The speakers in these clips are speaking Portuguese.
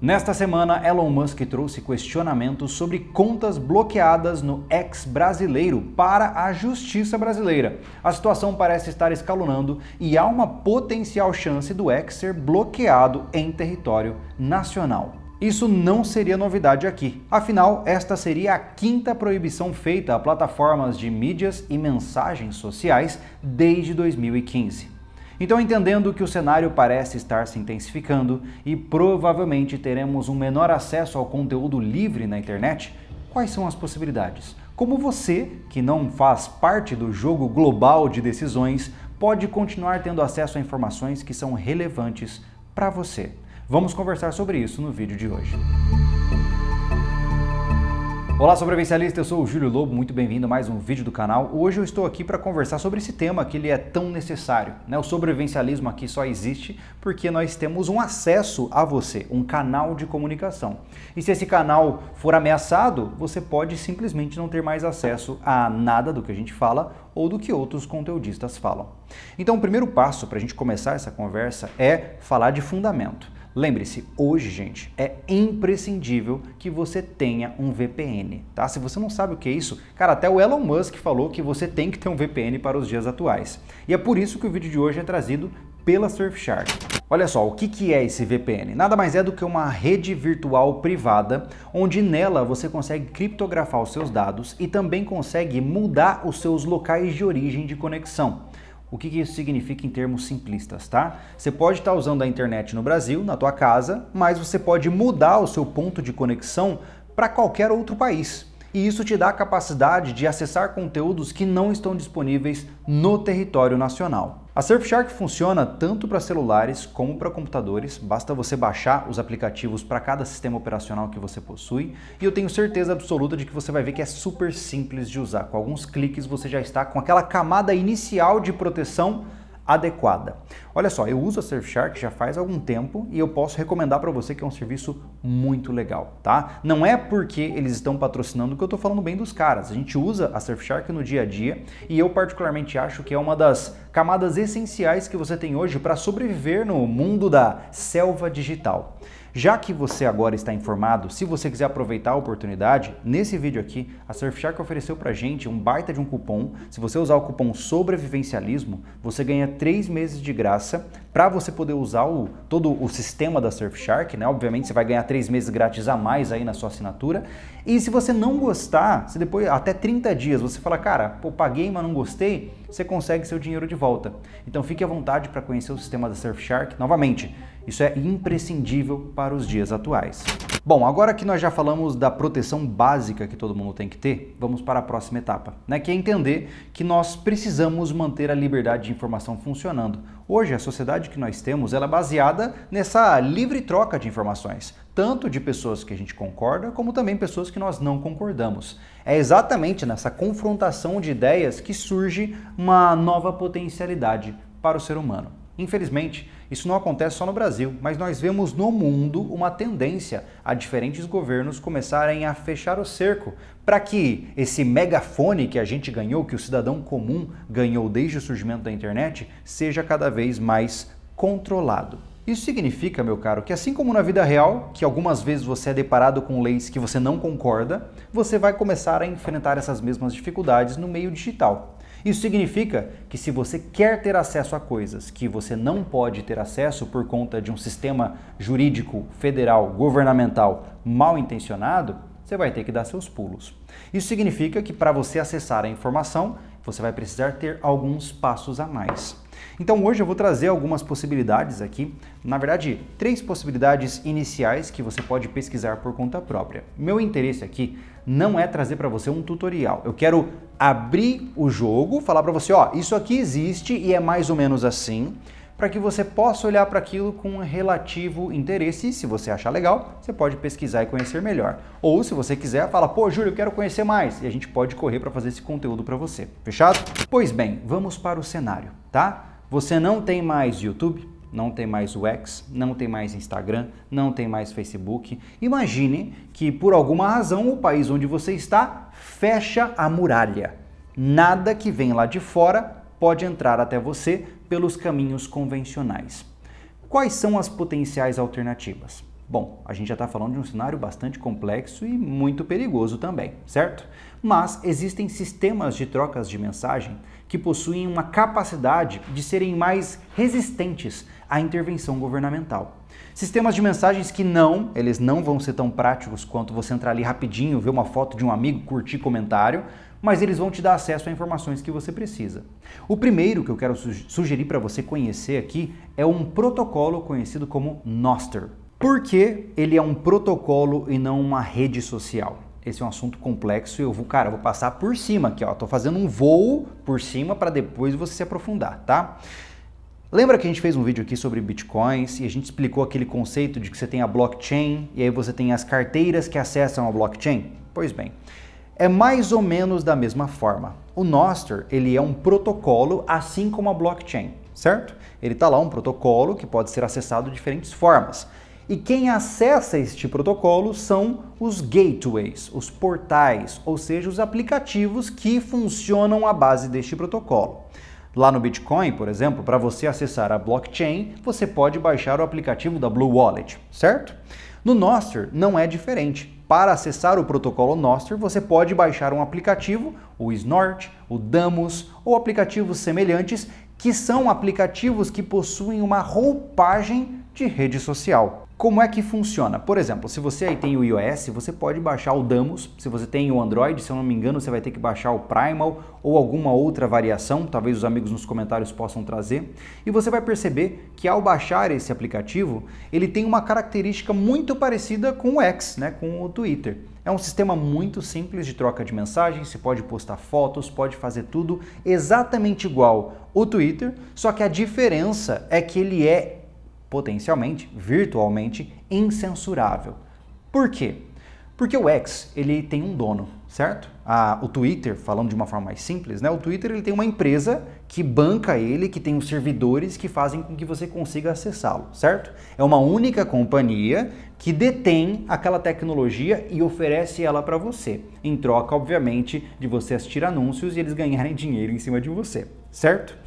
Nesta semana, Elon Musk trouxe questionamentos sobre contas bloqueadas no ex brasileiro para a justiça brasileira. A situação parece estar escalonando e há uma potencial chance do ex ser bloqueado em território nacional. Isso não seria novidade aqui. Afinal, esta seria a quinta proibição feita a plataformas de mídias e mensagens sociais desde 2015. Então, entendendo que o cenário parece estar se intensificando e provavelmente teremos um menor acesso ao conteúdo livre na internet, quais são as possibilidades? Como você, que não faz parte do jogo global de decisões, pode continuar tendo acesso a informações que são relevantes para você? Vamos conversar sobre isso no vídeo de hoje. Olá, sobrevivencialista, eu sou o Júlio Lobo, muito bem-vindo a mais um vídeo do canal. Hoje eu estou aqui para conversar sobre esse tema que ele é tão necessário. Né? O sobrevivencialismo aqui só existe porque nós temos um acesso a você, um canal de comunicação. E se esse canal for ameaçado, você pode simplesmente não ter mais acesso a nada do que a gente fala ou do que outros conteudistas falam. Então, o primeiro passo para a gente começar essa conversa é falar de fundamento. Lembre-se, hoje, gente, é imprescindível que você tenha um VPN, tá? Se você não sabe o que é isso, cara, até o Elon Musk falou que você tem que ter um VPN para os dias atuais. E é por isso que o vídeo de hoje é trazido pela Surfshark. Olha só, o que, que é esse VPN? Nada mais é do que uma rede virtual privada, onde nela você consegue criptografar os seus dados e também consegue mudar os seus locais de origem de conexão. O que, isso significa em termos simplistas, tá? Você pode estar tá usando a internet no Brasil, na tua casa, mas você pode mudar o seu ponto de conexão para qualquer outro país e isso te dá a capacidade de acessar conteúdos que não estão disponíveis no território nacional. A Surfshark funciona tanto para celulares como para computadores, basta você baixar os aplicativos para cada sistema operacional que você possui, e eu tenho certeza absoluta de que você vai ver que é super simples de usar. Com alguns cliques você já está com aquela camada inicial de proteção adequada. Olha só, eu uso a Surfshark já faz algum tempo e eu posso recomendar para você que é um serviço muito legal, tá? Não é porque eles estão patrocinando que eu estou falando bem dos caras. A gente usa a Surfshark no dia a dia e eu particularmente acho que é uma das camadas essenciais que você tem hoje para sobreviver no mundo da selva digital. Já que você agora está informado, se você quiser aproveitar a oportunidade, nesse vídeo aqui, a Surfshark ofereceu pra gente um baita de um cupom. Se você usar o cupom sobrevivencialismo, você ganha três meses de graça para você poder usar o, todo o sistema da Surfshark, né? Obviamente você vai ganhar três meses grátis a mais aí na sua assinatura. E se você não gostar, se depois até 30 dias você fala, cara, pô, paguei, mas não gostei, você consegue seu dinheiro de volta. Então fique à vontade para conhecer o sistema da Surfshark. Novamente, isso é imprescindível para os dias atuais. Bom, agora que nós já falamos da proteção básica que todo mundo tem que ter, vamos para a próxima etapa, né? que é entender que nós precisamos manter a liberdade de informação funcionando. Hoje, a sociedade que nós temos é baseada nessa livre troca de informações, tanto de pessoas que a gente concorda, como também pessoas que nós não concordamos. É exatamente nessa confrontação de ideias que surge uma nova potencialidade para o ser humano. Infelizmente, isso não acontece só no Brasil, mas nós vemos no mundo uma tendência a diferentes governos começarem a fechar o cerco para que esse megafone que a gente ganhou, que o cidadão comum ganhou desde o surgimento da internet, seja cada vez mais controlado. Isso significa, meu caro, que assim como na vida real, que algumas vezes você é deparado com leis que você não concorda, você vai começar a enfrentar essas mesmas dificuldades no meio digital. Isso significa que se você quer ter acesso a coisas que você não pode ter acesso por conta de um sistema jurídico federal governamental mal intencionado, você vai ter que dar seus pulos. Isso significa que para você acessar a informação, você vai precisar ter alguns passos a mais. Então hoje eu vou trazer algumas possibilidades aqui, na verdade, três possibilidades iniciais que você pode pesquisar por conta própria. Meu interesse aqui não é trazer para você um tutorial. Eu quero abrir o jogo, falar para você, ó, isso aqui existe e é mais ou menos assim para que você possa olhar para aquilo com um relativo interesse e se você achar legal, você pode pesquisar e conhecer melhor. Ou se você quiser, fala: "Pô, Júlio, eu quero conhecer mais" e a gente pode correr para fazer esse conteúdo para você. Fechado? Pois bem, vamos para o cenário, tá? Você não tem mais YouTube, não tem mais o X, não tem mais Instagram, não tem mais Facebook. Imagine que por alguma razão o país onde você está fecha a muralha. Nada que vem lá de fora pode entrar até você pelos caminhos convencionais. Quais são as potenciais alternativas? Bom, a gente já está falando de um cenário bastante complexo e muito perigoso também, certo? Mas existem sistemas de trocas de mensagem que possuem uma capacidade de serem mais resistentes à intervenção governamental. Sistemas de mensagens que não, eles não vão ser tão práticos quanto você entrar ali rapidinho, ver uma foto de um amigo, curtir comentário, mas eles vão te dar acesso a informações que você precisa. O primeiro que eu quero sugerir para você conhecer aqui é um protocolo conhecido como Noster. Por que ele é um protocolo e não uma rede social? Esse é um assunto complexo e eu vou, cara, vou passar por cima aqui, ó. Tô fazendo um voo por cima para depois você se aprofundar, tá? Lembra que a gente fez um vídeo aqui sobre bitcoins e a gente explicou aquele conceito de que você tem a blockchain e aí você tem as carteiras que acessam a blockchain? Pois bem, é mais ou menos da mesma forma. O Nostr ele é um protocolo, assim como a blockchain, certo? Ele está lá um protocolo que pode ser acessado de diferentes formas. E quem acessa este protocolo são os gateways, os portais, ou seja, os aplicativos que funcionam à base deste protocolo. Lá no Bitcoin, por exemplo, para você acessar a blockchain, você pode baixar o aplicativo da Blue Wallet, certo? No Nostr não é diferente. Para acessar o protocolo Nostr, você pode baixar um aplicativo, o Snort, o Damus ou aplicativos semelhantes, que são aplicativos que possuem uma roupagem de rede social. Como é que funciona? Por exemplo, se você aí tem o iOS, você pode baixar o Damos. Se você tem o Android, se eu não me engano, você vai ter que baixar o Primal ou alguma outra variação. Talvez os amigos nos comentários possam trazer. E você vai perceber que ao baixar esse aplicativo, ele tem uma característica muito parecida com o X, né, com o Twitter. É um sistema muito simples de troca de mensagens, você pode postar fotos, pode fazer tudo exatamente igual o Twitter, só que a diferença é que ele é potencialmente, virtualmente incensurável. Por quê? Porque o X ele tem um dono, certo? Ah, o Twitter, falando de uma forma mais simples, né? O Twitter ele tem uma empresa que banca ele, que tem os servidores que fazem com que você consiga acessá-lo, certo? É uma única companhia que detém aquela tecnologia e oferece ela para você, em troca, obviamente, de você assistir anúncios e eles ganharem dinheiro em cima de você, certo?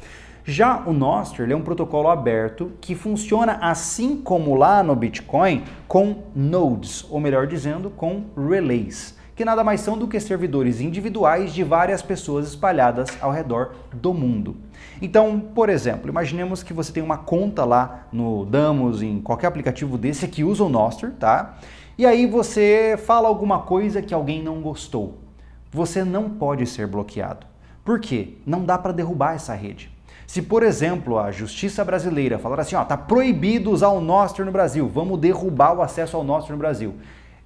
Já o Nostr é um protocolo aberto que funciona assim como lá no Bitcoin com nodes, ou melhor dizendo, com relays, que nada mais são do que servidores individuais de várias pessoas espalhadas ao redor do mundo. Então, por exemplo, imaginemos que você tem uma conta lá no Damos, em qualquer aplicativo desse que usa o Nostr, tá? E aí você fala alguma coisa que alguém não gostou. Você não pode ser bloqueado. Por quê? Não dá para derrubar essa rede. Se, por exemplo, a justiça brasileira falar assim, ó, tá proibido usar o Nostr no Brasil, vamos derrubar o acesso ao Nostr no Brasil,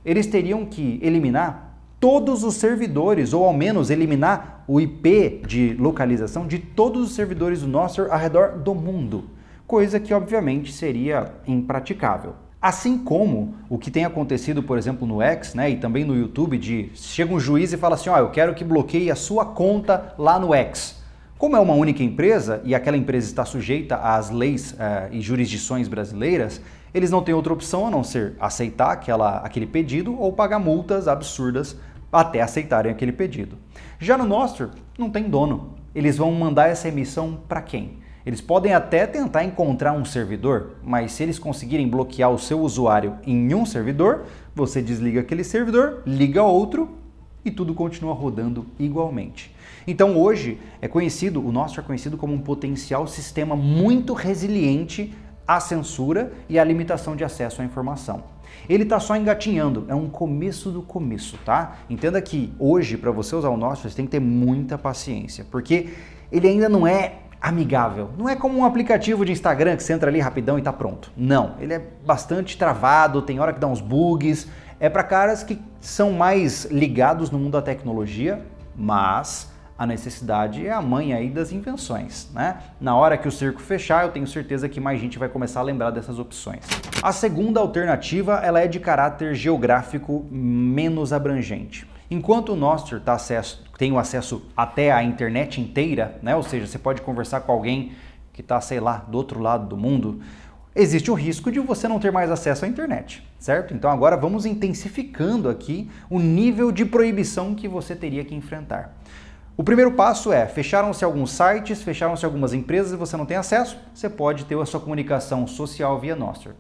eles teriam que eliminar todos os servidores, ou ao menos eliminar o IP de localização de todos os servidores do Nostr ao redor do mundo, coisa que obviamente seria impraticável. Assim como o que tem acontecido, por exemplo, no X, né, e também no YouTube, de chega um juiz e fala assim, ó, oh, eu quero que bloqueie a sua conta lá no X. Como é uma única empresa e aquela empresa está sujeita às leis eh, e jurisdições brasileiras, eles não têm outra opção a não ser aceitar aquela, aquele pedido ou pagar multas absurdas até aceitarem aquele pedido. Já no nosso, não tem dono. Eles vão mandar essa emissão para quem? Eles podem até tentar encontrar um servidor, mas se eles conseguirem bloquear o seu usuário em um servidor, você desliga aquele servidor, liga outro e tudo continua rodando igualmente. Então hoje é conhecido, o nosso é conhecido como um potencial sistema muito resiliente à censura e à limitação de acesso à informação. Ele está só engatinhando, é um começo do começo, tá? Entenda que hoje, para você usar o nosso, você tem que ter muita paciência, porque ele ainda não é amigável. Não é como um aplicativo de Instagram que você entra ali rapidão e está pronto. Não, ele é bastante travado, tem hora que dá uns bugs. É para caras que são mais ligados no mundo da tecnologia, mas a necessidade é a mãe aí das invenções, né? Na hora que o circo fechar, eu tenho certeza que mais gente vai começar a lembrar dessas opções. A segunda alternativa, ela é de caráter geográfico menos abrangente. Enquanto o Nostr tá acesso, tem o acesso até à internet inteira, né? Ou seja, você pode conversar com alguém que está, sei lá, do outro lado do mundo, existe o risco de você não ter mais acesso à internet, certo? Então agora vamos intensificando aqui o nível de proibição que você teria que enfrentar. O primeiro passo é: fecharam-se alguns sites, fecharam-se algumas empresas e você não tem acesso, você pode ter a sua comunicação social via Nostr.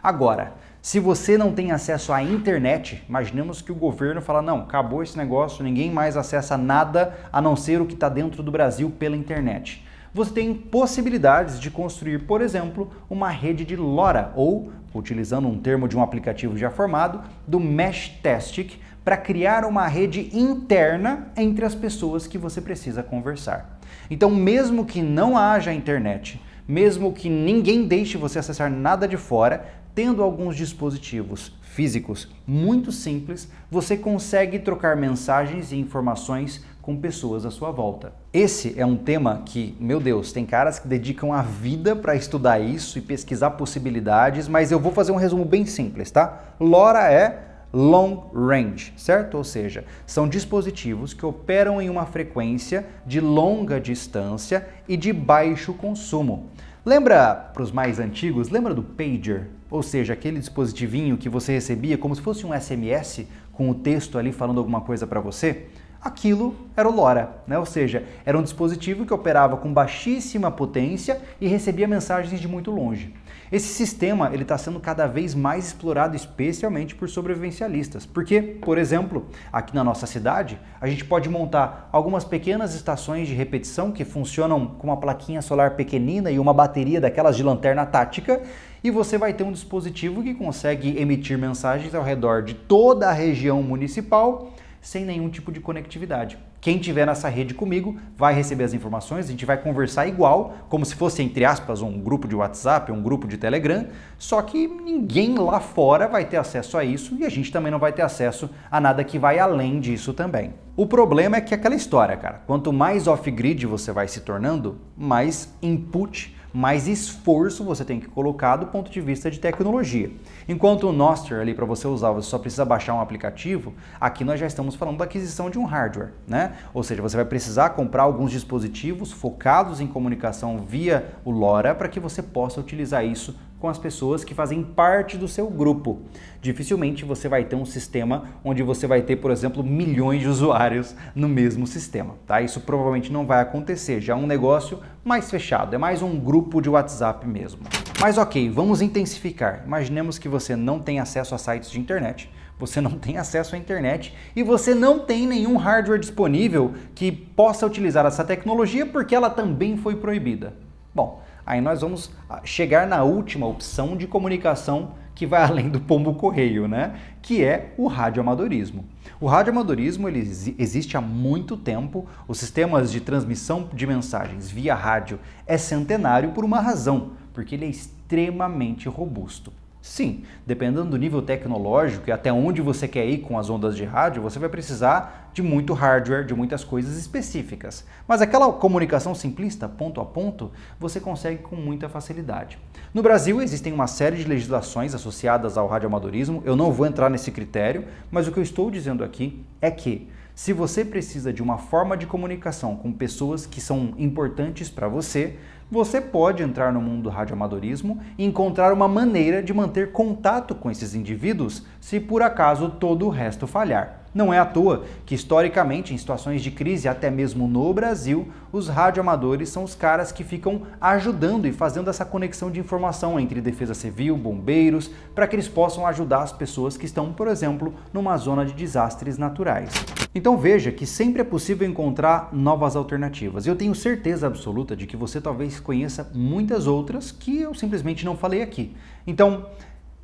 Agora, se você não tem acesso à internet, imaginemos que o governo fala: não, acabou esse negócio, ninguém mais acessa nada a não ser o que está dentro do Brasil pela internet. Você tem possibilidades de construir, por exemplo, uma rede de LoRa ou, utilizando um termo de um aplicativo já formado, do Mesh Testic para criar uma rede interna entre as pessoas que você precisa conversar. Então, mesmo que não haja internet, mesmo que ninguém deixe você acessar nada de fora, tendo alguns dispositivos físicos muito simples, você consegue trocar mensagens e informações com pessoas à sua volta. Esse é um tema que, meu Deus, tem caras que dedicam a vida para estudar isso e pesquisar possibilidades, mas eu vou fazer um resumo bem simples, tá? LoRa é long range, certo? Ou seja, são dispositivos que operam em uma frequência de longa distância e de baixo consumo. Lembra para os mais antigos, lembra do pager? Ou seja, aquele dispositivinho que você recebia como se fosse um SMS com o texto ali falando alguma coisa para você? aquilo era o LoRa, né? ou seja, era um dispositivo que operava com baixíssima potência e recebia mensagens de muito longe. Esse sistema ele está sendo cada vez mais explorado, especialmente por sobrevivencialistas, porque, por exemplo, aqui na nossa cidade, a gente pode montar algumas pequenas estações de repetição que funcionam com uma plaquinha solar pequenina e uma bateria daquelas de lanterna tática, e você vai ter um dispositivo que consegue emitir mensagens ao redor de toda a região municipal sem nenhum tipo de conectividade. Quem tiver nessa rede comigo vai receber as informações, a gente vai conversar igual, como se fosse, entre aspas, um grupo de WhatsApp, um grupo de Telegram, só que ninguém lá fora vai ter acesso a isso e a gente também não vai ter acesso a nada que vai além disso também. O problema é que é aquela história, cara, quanto mais off-grid você vai se tornando, mais input mais esforço você tem que colocar do ponto de vista de tecnologia. Enquanto o Nostr ali para você usar, você só precisa baixar um aplicativo, aqui nós já estamos falando da aquisição de um hardware, né? Ou seja, você vai precisar comprar alguns dispositivos focados em comunicação via o LoRa para que você possa utilizar isso com as pessoas que fazem parte do seu grupo. Dificilmente você vai ter um sistema onde você vai ter, por exemplo, milhões de usuários no mesmo sistema, tá? Isso provavelmente não vai acontecer, já é um negócio mais fechado, é mais um grupo de WhatsApp mesmo. Mas ok, vamos intensificar. Imaginemos que você não tem acesso a sites de internet, você não tem acesso à internet e você não tem nenhum hardware disponível que possa utilizar essa tecnologia porque ela também foi proibida. Bom, Aí nós vamos ah, chegar na última opção de comunicação que vai além do pombo correio, né? Que é o radioamadorismo. O radioamadorismo ele existe há muito tempo. Os sistemas de transmissão de mensagens via rádio é centenário por uma razão, porque ele é extremamente robusto. Sim, dependendo do nível tecnológico e até onde você quer ir com as ondas de rádio, você vai precisar de muito hardware, de muitas coisas específicas. Mas aquela comunicação simplista, ponto a ponto, você consegue com muita facilidade. No Brasil existem uma série de legislações associadas ao radioamadorismo, eu não vou entrar nesse critério, mas o que eu estou dizendo aqui é que se você precisa de uma forma de comunicação com pessoas que são importantes para você, você pode entrar no mundo do radioamadorismo e encontrar uma maneira de manter contato com esses indivíduos se por acaso todo o resto falhar. Não é à toa que, historicamente, em situações de crise, até mesmo no Brasil, os radioamadores são os caras que ficam ajudando e fazendo essa conexão de informação entre defesa civil, bombeiros, para que eles possam ajudar as pessoas que estão, por exemplo, numa zona de desastres naturais. Então veja que sempre é possível encontrar novas alternativas. Eu tenho certeza absoluta de que você talvez conheça muitas outras que eu simplesmente não falei aqui. Então,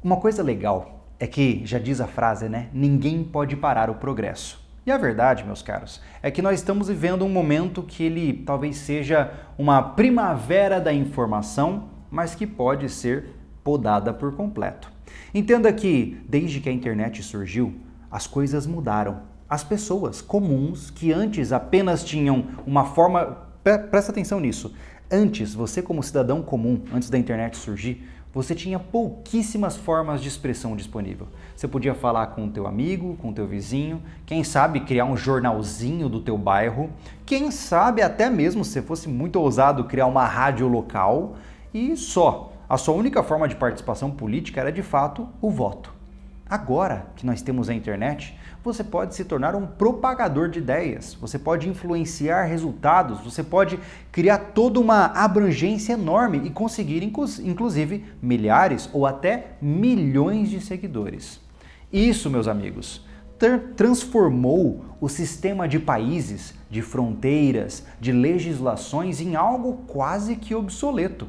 uma coisa legal é que, já diz a frase, né? Ninguém pode parar o progresso. E a verdade, meus caros, é que nós estamos vivendo um momento que ele talvez seja uma primavera da informação, mas que pode ser podada por completo. Entenda que, desde que a internet surgiu, as coisas mudaram. As pessoas comuns que antes apenas tinham uma forma. Presta atenção nisso. Antes, você como cidadão comum, antes da internet surgir, você tinha pouquíssimas formas de expressão disponível. Você podia falar com o teu amigo, com o teu vizinho, quem sabe criar um jornalzinho do teu bairro, quem sabe até mesmo se fosse muito ousado criar uma rádio local e só. A sua única forma de participação política era de fato o voto. Agora que nós temos a internet, você pode se tornar um propagador de ideias, você pode influenciar resultados, você pode criar toda uma abrangência enorme e conseguir, inclusive, milhares ou até milhões de seguidores. Isso, meus amigos, transformou o sistema de países, de fronteiras, de legislações em algo quase que obsoleto.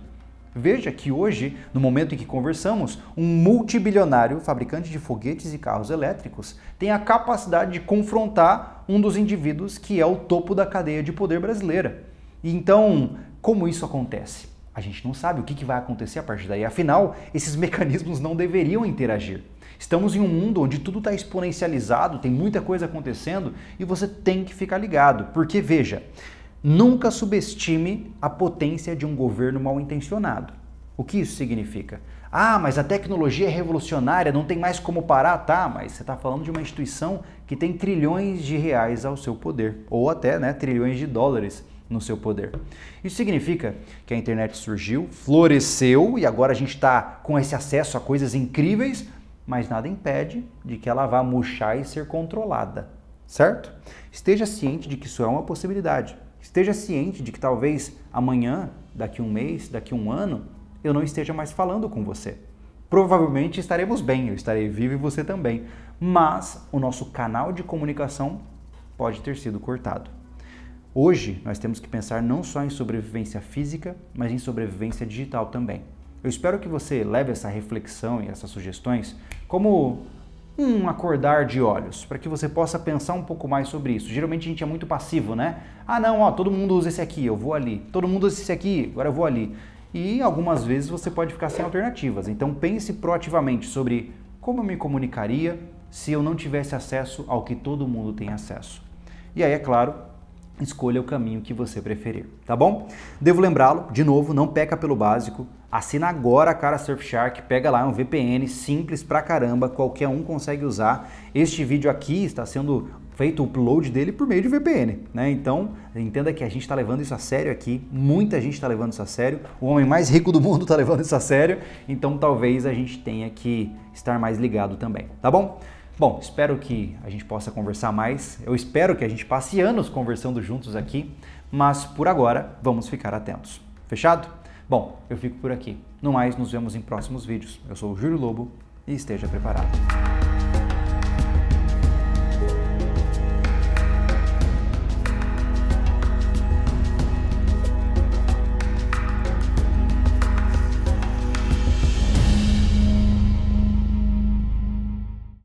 Veja que hoje, no momento em que conversamos, um multibilionário fabricante de foguetes e carros elétricos tem a capacidade de confrontar um dos indivíduos que é o topo da cadeia de poder brasileira. Então, como isso acontece? A gente não sabe o que vai acontecer a partir daí. Afinal, esses mecanismos não deveriam interagir. Estamos em um mundo onde tudo está exponencializado, tem muita coisa acontecendo e você tem que ficar ligado. Porque, veja, Nunca subestime a potência de um governo mal intencionado. O que isso significa? Ah, mas a tecnologia é revolucionária, não tem mais como parar, tá? Mas você está falando de uma instituição que tem trilhões de reais ao seu poder, ou até né, trilhões de dólares no seu poder. Isso significa que a internet surgiu, floresceu e agora a gente está com esse acesso a coisas incríveis, mas nada impede de que ela vá murchar e ser controlada, certo? Esteja ciente de que isso é uma possibilidade. Esteja ciente de que talvez amanhã, daqui um mês, daqui um ano, eu não esteja mais falando com você. Provavelmente estaremos bem, eu estarei vivo e você também, mas o nosso canal de comunicação pode ter sido cortado. Hoje nós temos que pensar não só em sobrevivência física, mas em sobrevivência digital também. Eu espero que você leve essa reflexão e essas sugestões como um acordar de olhos, para que você possa pensar um pouco mais sobre isso. Geralmente a gente é muito passivo, né? Ah, não, ó, todo mundo usa esse aqui, eu vou ali. Todo mundo usa esse aqui, agora eu vou ali. E algumas vezes você pode ficar sem alternativas. Então pense proativamente sobre como eu me comunicaria se eu não tivesse acesso ao que todo mundo tem acesso. E aí, é claro, escolha o caminho que você preferir, tá bom? Devo lembrá-lo, de novo, não peca pelo básico, assina agora a cara Surfshark, pega lá, é um VPN simples pra caramba, qualquer um consegue usar. Este vídeo aqui está sendo feito o upload dele por meio de VPN, né? Então, entenda que a gente está levando isso a sério aqui, muita gente está levando isso a sério, o homem mais rico do mundo está levando isso a sério, então talvez a gente tenha que estar mais ligado também, tá bom? Bom, espero que a gente possa conversar mais. Eu espero que a gente passe anos conversando juntos aqui, mas por agora vamos ficar atentos. Fechado? Bom, eu fico por aqui. No mais, nos vemos em próximos vídeos. Eu sou o Júlio Lobo e esteja preparado.